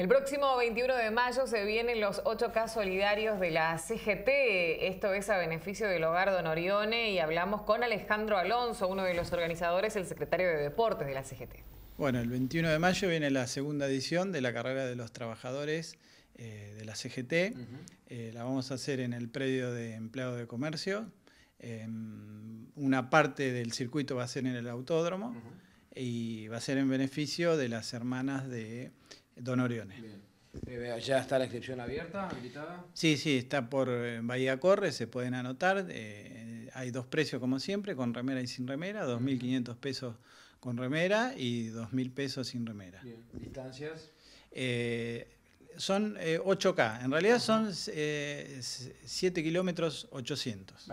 El próximo 21 de mayo se vienen los 8K solidarios de la CGT. Esto es a beneficio del hogar Don Orione y hablamos con Alejandro Alonso, uno de los organizadores, el secretario de Deportes de la CGT. Bueno, el 21 de mayo viene la segunda edición de la carrera de los trabajadores eh, de la CGT. Eh, la vamos a hacer en el predio de empleado de comercio. Em, una parte del circuito va a ser en el autódromo y va a ser en beneficio de las hermanas de don Oriones. Eh, ¿Ya está la inscripción abierta, habilitada? Sí, sí, está por eh, Bahía Corre, se pueden anotar. Eh, hay dos precios como siempre, con remera y sin remera, 2.500 pesos con remera y 2.000 pesos sin remera. Bien. ¿Distancias? Eh, son 8K. Eh, en realidad son eh, 7 kilómetros 800.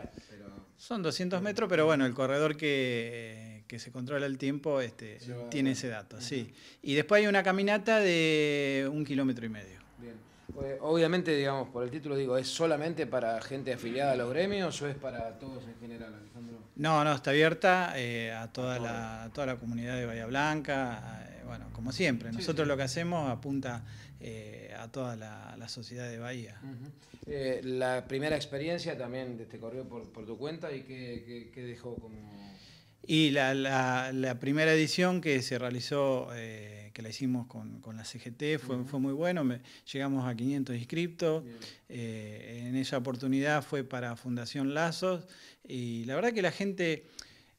son 200 metros, pero bueno, el corredor que, se controla el tiempo este, tiene ese dato, sí. Y después hay una caminata de un kilómetro y medio. Bien. Eh, obviamente, digamos, por el título digo, ¿es solamente para gente afiliada a los gremios o es para todos en general, Alejandro? No, no, está abierta eh, a, toda la, toda la comunidad de Bahía Blanca. Eh, bueno, como siempre, nosotros lo que hacemos apunta a toda la, sociedad de Bahía. la primera experiencia también te este corrió por, por tu cuenta y qué dejó como... Y la, primera edición que se realizó, eh, que la hicimos con, la CGT, fue, fue muy bueno. llegamos a 500 inscriptos. Eh, en esa oportunidad fue para Fundación Lazos. Y la verdad que la gente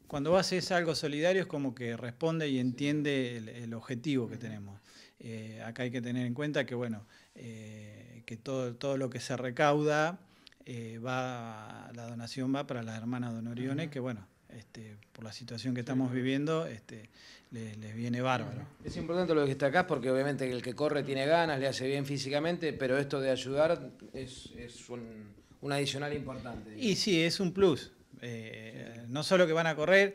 cuando haces algo solidario es como que responde y entiende el, objetivo que tenemos. Eh, acá hay que tener en cuenta que, bueno, que todo, todo lo que se recauda, va, la donación va para las hermanas Donoriones, que, bueno, este, por la situación que estamos viviendo, este, les, viene bárbaro. Es importante lo que destacás porque obviamente el que corre tiene ganas, le hace bien físicamente, pero esto de ayudar es, un, adicional importante. Y sí, es un plus. Eh, no solo que van a correr,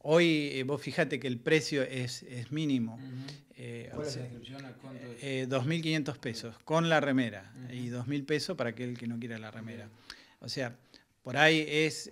hoy eh, vos fijate que el precio es, mínimo. 2.500 eh, pesos con la remera y 2.000 pesos para aquel que no quiera la remera. O sea, por ahí es,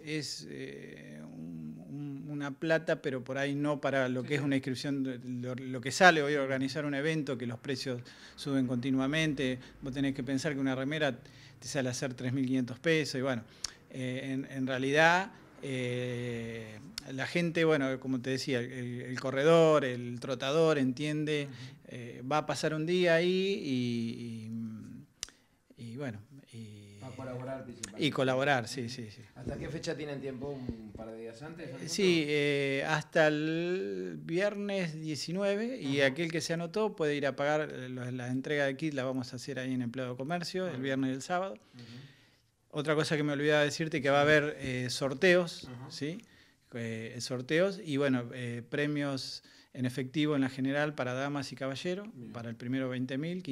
una plata, pero por ahí no para lo que es una inscripción, lo, que sale voy a organizar un evento, que los precios suben continuamente, vos tenés que pensar que una remera te sale a hacer 3.500 pesos y bueno, eh, en, realidad... Eh, la gente, bueno, como te decía, el, corredor, el trotador entiende, eh, va a pasar un día ahí y, bueno, colaborar, Y colaborar, sí, sí, sí. ¿Hasta qué fecha tienen tiempo? ¿Un par de días antes? Sí, eh, hasta el viernes 19 y aquel que se anotó puede ir a pagar eh, la entrega de kit, la vamos a hacer ahí en Empleado de Comercio, el viernes y el sábado. Otra cosa que me olvidaba decirte, que va a haber eh, sorteos, ¿sí? sorteos y bueno, premios en efectivo en la general para damas y caballeros, para el primero 20.000, mil.